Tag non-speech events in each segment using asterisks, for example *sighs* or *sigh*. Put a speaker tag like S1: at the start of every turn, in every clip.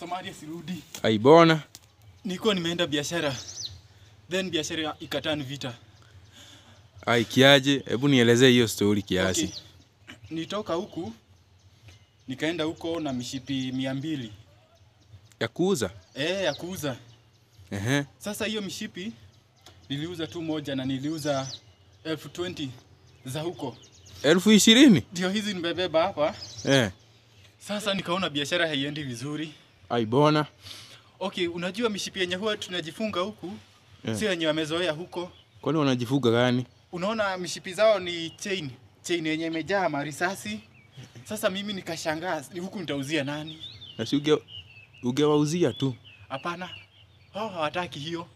S1: Samaria sirudi. bona? Niko nimeenda biashara. Then biashara ikatan vita.
S2: Ai, kiaje? Hebu nielezee hiyo story kiasi. Okay.
S1: Nitoka huku nikaenda huko na mishipi mia mbili ya kuuza eh, ya kuuza Ehe. Sasa hiyo mishipi niliuza tu moja na niliuza elfu za huko
S2: elfu ishirini
S1: ndio hizi nimebeba hapa eh. Sasa nikaona biashara haiendi vizuri Ai bona. Okay, unajua mishipi yenye huwa tunajifunga huku yeah. Sio yenye wamezoea huko.
S2: Kwani wanajifunga gani?
S1: Unaona mishipi zao ni chain, chain yenye imejaa marisasi. Sasa mimi nikashangaa, ni huku nitauzia nani?
S2: Na si uge ugewauzia tu?
S1: Hapana, Hao hawataki hiyo,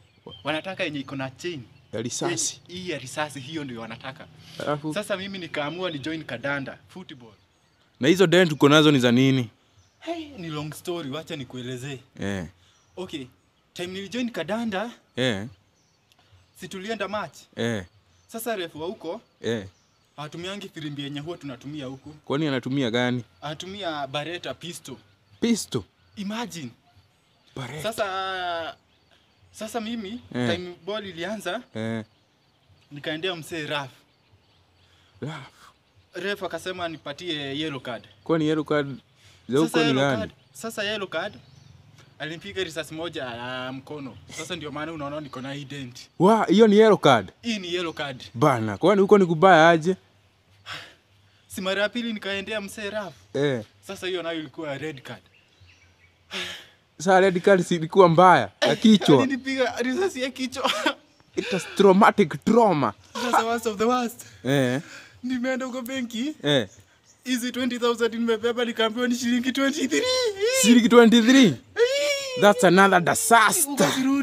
S1: wanataka yenye iko na chain
S2: ya risasi.
S1: Hii ya risasi hiyo ndio wanataka. Alafu sasa mimi nikaamua ni join kadanda football.
S2: Na hizo dent uko nazo ni za nini?
S1: Hey, ni long story, wacha nikuelezee. Yeah. Okay. Time nilijoin Kadanda. Yeah. Situlienda match. Yeah. Sasa refu wa huko. Eh. Hatumiangi firimbi yenye huwa tunatumia huku.
S2: Kwani anatumia gani?
S1: Anatumia Barretta pisto. Pisto? Imagine. Barretta. Sasa sasa mimi yeah. time ball ilianza. Yeah. Nikaendea msee Raf. Raf. Ref akasema nipatie yellow card.
S2: Kwani yellow card uko ni nani?
S1: sasa yellow card alinipiga risasi moja ya mkono. Sasa ndio maana unaona niko na hii dent.
S2: Wa, hiyo ni yellow card.
S1: Hii ni yellow card. Bana,
S2: kwani huko ni kubaya aje? *sighs*
S1: Si mara ya pili nikaendea mse Raf. Eh. Sasa hiyo nayo ilikuwa red card.
S2: *sighs* Sasa red card si ilikuwa mbaya ya kichwa.
S1: Alinipiga risasi ya kichwa. *laughs*
S2: It was traumatic trauma.
S1: That's the worst of the worst. *laughs* Eh. Nimeenda huko benki. Eh hizi 20000 nimebeba nikaambiwa ni shilingi 23
S2: shilingi 23 that's another disaster